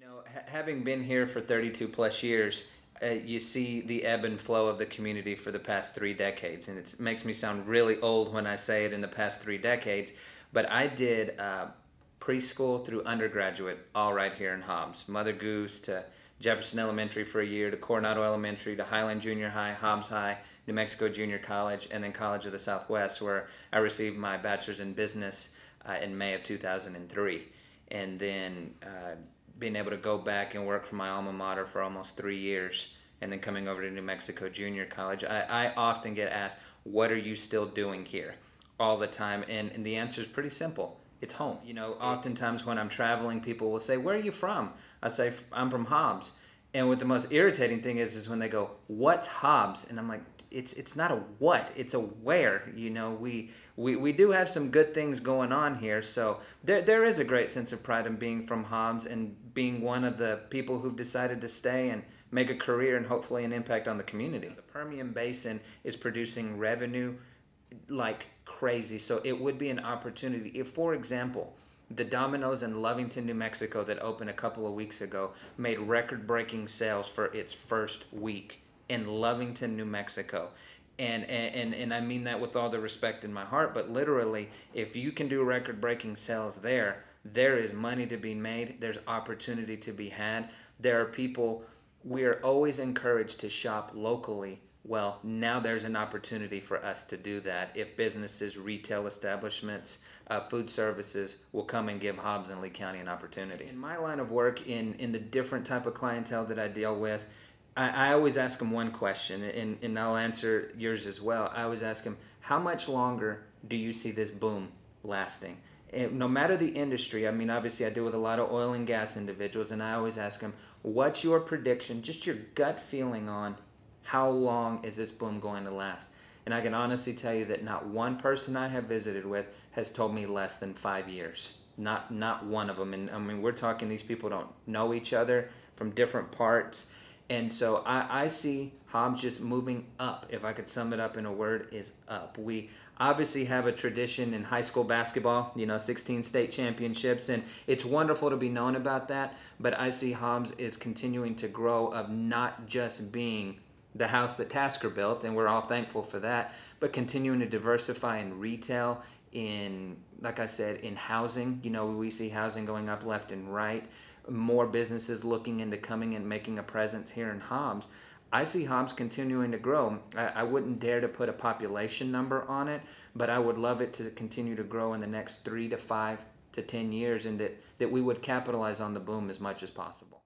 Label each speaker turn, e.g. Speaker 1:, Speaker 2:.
Speaker 1: know, ha- having been here for 32 plus years, uh, you see the ebb and flow of the community for the past three decades. And it makes me sound really old when I say it in the past three decades, but I did uh, preschool through undergraduate all right here in Hobbs. Mother Goose to Jefferson Elementary for a year, to Coronado Elementary, to Highland Junior High, Hobbs High, New Mexico Junior College, and then College of the Southwest, where I received my bachelor's in business uh, in May of 2003. And then uh, being able to go back and work for my alma mater for almost three years and then coming over to New Mexico Junior College, I, I often get asked, What are you still doing here? all the time. And, and the answer is pretty simple it's home. You know, oftentimes when I'm traveling, people will say, Where are you from? I say, I'm from Hobbs. And what the most irritating thing is is when they go, "What's Hobbs?" and I'm like, "It's it's not a what, it's a where." You know, we we, we do have some good things going on here, so there there is a great sense of pride in being from Hobbs and being one of the people who've decided to stay and make a career and hopefully an impact on the community. The Permian Basin is producing revenue like crazy, so it would be an opportunity if, for example, the Domino's in Lovington, New Mexico, that opened a couple of weeks ago, made record breaking sales for its first week in Lovington, New Mexico. And, and, and I mean that with all the respect in my heart, but literally, if you can do record breaking sales there, there is money to be made, there's opportunity to be had. There are people, we are always encouraged to shop locally well, now there's an opportunity for us to do that if businesses, retail establishments, uh, food services will come and give Hobbs and Lee County an opportunity. In my line of work, in, in the different type of clientele that I deal with, I, I always ask them one question, and, and I'll answer yours as well. I always ask them, how much longer do you see this boom lasting? And no matter the industry, I mean, obviously, I deal with a lot of oil and gas individuals, and I always ask them, what's your prediction, just your gut feeling on how long is this bloom going to last? And I can honestly tell you that not one person I have visited with has told me less than five years. Not not one of them. And I mean, we're talking these people don't know each other from different parts. And so I, I see Hobbs just moving up. If I could sum it up in a word, is up. We obviously have a tradition in high school basketball, you know, 16 state championships, and it's wonderful to be known about that. But I see Hobbs is continuing to grow of not just being the house that Tasker built, and we're all thankful for that. But continuing to diversify in retail, in like I said, in housing. You know, we see housing going up left and right. More businesses looking into coming and making a presence here in Hobbs. I see Hobbs continuing to grow. I, I wouldn't dare to put a population number on it, but I would love it to continue to grow in the next three to five to 10 years and that, that we would capitalize on the boom as much as possible.